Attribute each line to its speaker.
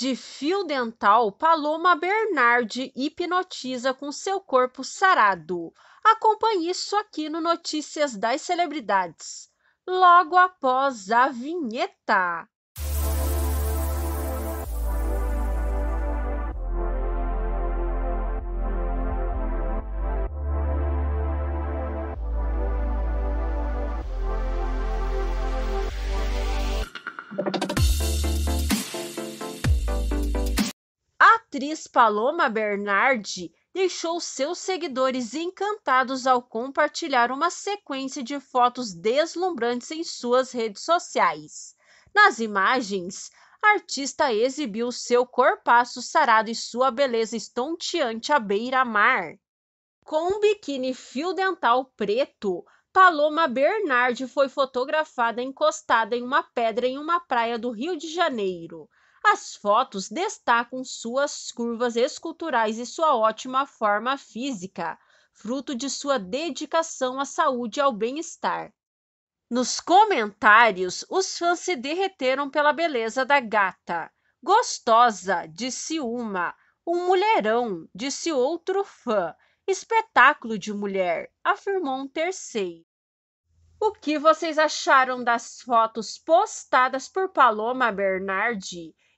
Speaker 1: de fio dental, Paloma Bernardi hipnotiza com seu corpo sarado. Acompanhe isso aqui no Notícias das Celebridades, logo após a vinheta. atriz Paloma Bernardi deixou seus seguidores encantados ao compartilhar uma sequência de fotos deslumbrantes em suas redes sociais. Nas imagens, a artista exibiu seu corpaço sarado e sua beleza estonteante à beira-mar. Com um biquíni fio dental preto, Paloma Bernardi foi fotografada encostada em uma pedra em uma praia do Rio de Janeiro. As fotos destacam suas curvas esculturais e sua ótima forma física, fruto de sua dedicação à saúde e ao bem-estar. Nos comentários, os fãs se derreteram pela beleza da gata. Gostosa, disse uma. Um mulherão, disse outro fã. Espetáculo de mulher, afirmou um terceiro. O que vocês acharam das fotos postadas por Paloma Bernardi?